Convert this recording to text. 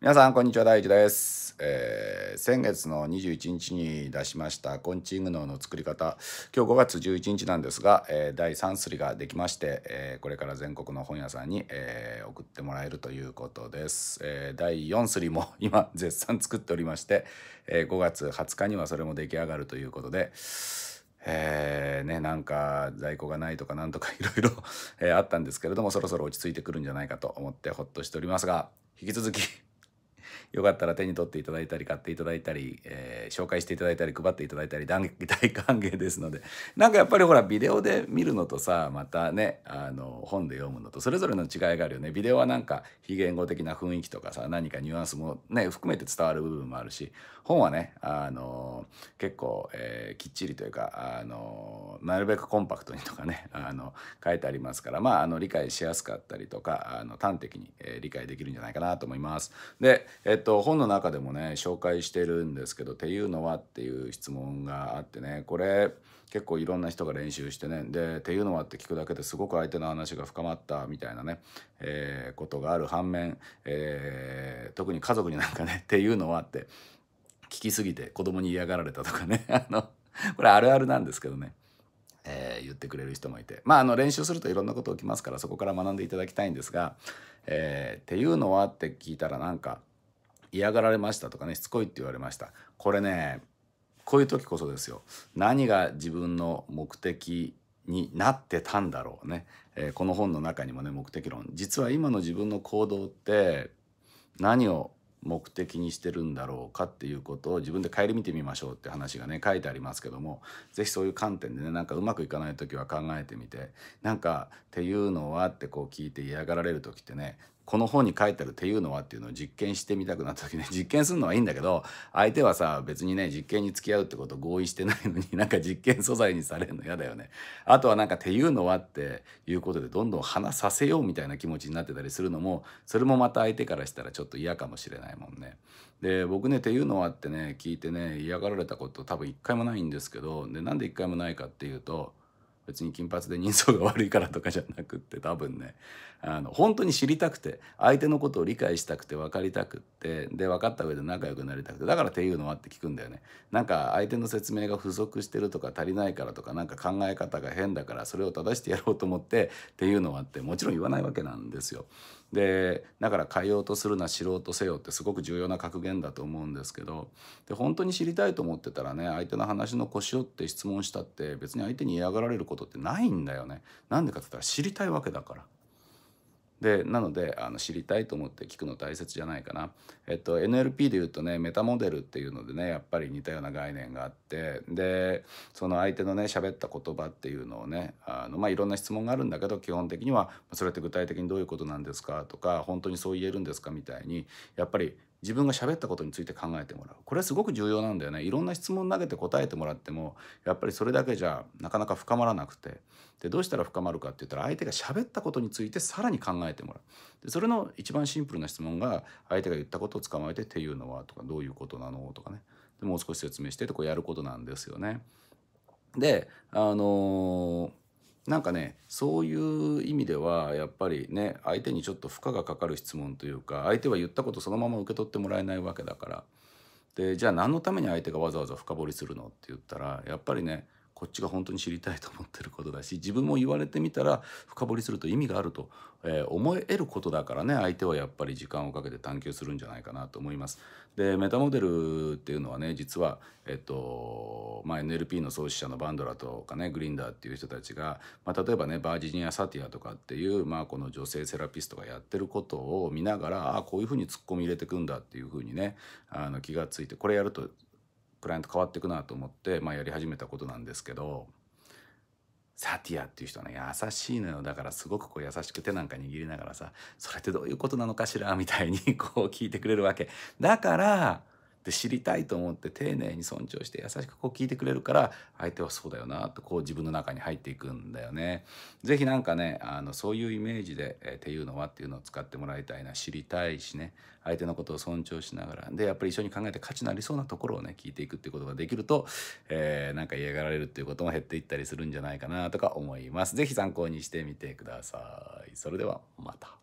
皆さん、こんにちは。大地です。えー、先月の21日に出しましたコンチング能の作り方今日5月11日なんですが、えー、第3すりができまして、えー、これから全国の本屋さんに、えー、送ってもらえるということです、え第4すりも 今絶賛作っておりまして、え5月20日にはそれも出来上がるということでえー、ね、なんか在庫がないとかなんとかいろいろ、あったんですけれどもそろそろ落ち着いてくるんじゃないかと思ってほっとしておりますが引き続きよかったら手に取っていただいたり、買っていただいたり、えー、紹介していただいたり、配っていただいたり、大歓迎ですので、なんかやっぱりほら、ビデオで見るのとさ、またね、あの、本で読むのと、それぞれの違いがあるよね。ビデオはなんか、非言語的な雰囲気とかさ、何かニュアンスもね、含めて伝わる部分もあるし、本はね、あの、結構、えー、きっちりというか、あの、なるべくコンパクトにとかね、あの、書いてありますから、まあ、あの、理解しやすかったりとか、あの、端的に、えー、理解できるんじゃないかなと思います。で、えっと、本の中でもね紹介してるんですけど「ていうのは?」っていう質問があってねこれ結構いろんな人が練習してねで「ていうのは?」って聞くだけですごく相手の話が深まったみたいなね、えー、ことがある反面、えー、特に家族になんかね「っ ていうのは?」って聞きすぎて子供に嫌がられたとかね あのこれあるあるなんですけどね。えー、言ってくれる人もいてまああの練習するといろんなこと起きますからそこから学んでいただきたいんですが、えー、っていうのはって聞いたらなんか嫌がられましたとかねしつこいって言われましたこれねこういう時こそですよ何が自分の目的になってたんだろうね、えー、この本の中にもね目的論実は今の自分の行動って何を目的にしてるんだろうかっていうことを自分で顧みてみましょうって話がね書いてありますけども是非そういう観点でねなんかうまくいかない時は考えてみてなんかっていうのはってこう聞いて嫌がられる時ってねこの本に書いてあるっていうのはっていうのを実験してみたくなった時ね、実験するのはいいんだけど相手はさ別にね実験に付き合うってこと合意してないのになんか実験素材にされるの嫌だよねあとはなんか「ていうのは」っていうことでどんどん話させようみたいな気持ちになってたりするのもそれもまた相手からしたらちょっと嫌かもしれないもんね。で僕ね「ていうのは」ってね聞いてね嫌がられたこと多分一回もないんですけどでなんで一回もないかっていうと別に金髪で人相が悪いからとかじゃなくって多分ねあの本当に知りたくて相手のことを理解したくて分かりたくってで分かった上で仲良くなりたくてだからっていうのはって聞くんだよねなんか相手の説明が不足してるとか足りないからとかなんか考え方が変だからそれを正してやろうと思ってっていうのはってもちろん言わないわけなんですよでだから変えようとするな知ろうとせよってすごく重要な格言だと思うんですけどで本当に知りたいと思ってたらね相手の話の腰折って質問したって別に相手に嫌がられることってないんだよね。なんでかって言ったら知りたいわけだから。でなのであの知りたいと思って聞くの大切じゃないかな、えっと、NLP でいうとねメタモデルっていうのでねやっぱり似たような概念があってでその相手のね喋った言葉っていうのをねあの、まあ、いろんな質問があるんだけど基本的にはそれって具体的にどういうことなんですかとか本当にそう言えるんですかみたいにやっぱり自分が喋ったことについて考えてもらうこれはすごく重要なんだよねいろんな質問投げて答えてもらってもやっぱりそれだけじゃなかなか深まらなくてでどうしたら深まるかって言ったら相手が喋ったことについてさらに考えてもらうでそれの一番シンプルな質問が相手が言ったことを捕まえて「っていうのは」とか「どういうことなの?」とかねでもう少し説明してとこうやることなんですよね。であのーなんかねそういう意味ではやっぱりね相手にちょっと負荷がかかる質問というか相手は言ったことそのまま受け取ってもらえないわけだからでじゃあ何のために相手がわざわざ深掘りするのって言ったらやっぱりねこっちが本当に知りたいと思ってることだし自分も言われてみたら深掘りすると意味があると、えー、思えることだからね相手はやっぱり時間をかけて探求するんじゃないかなと思います。でメタモデルっていうのはね実は、えっとまあ、NLP の創始者のバンドラとかねグリンダーっていう人たちが、まあ、例えばねバージニア・サティアとかっていう、まあ、この女性セラピストがやってることを見ながらああこういうふうにツッコミ入れてくんだっていうふうにねあの気がついてこれやるとクライアント変わっていくなと思って、まあ、やり始めたことなんですけどサティアっていう人はね優しいのよだからすごくこう優しく手なんか握りながらさそれってどういうことなのかしらみたいにこう聞いてくれるわけだからで知りたいと思って丁寧に尊重して優しくこう聞いてくれるから相手はそうだよなとこう自分の中に入っていくんだよね。是非何かねあのそういうイメージで、えー、っていうのはっていうのを使ってもらいたいな知りたいしね相手のことを尊重しながらでやっぱり一緒に考えて価値のありそうなところをね聞いていくっていうことができると、えー、なんか嫌がられるっていうことも減っていったりするんじゃないかなとか思います。是非参考にしてみてください。それではまた。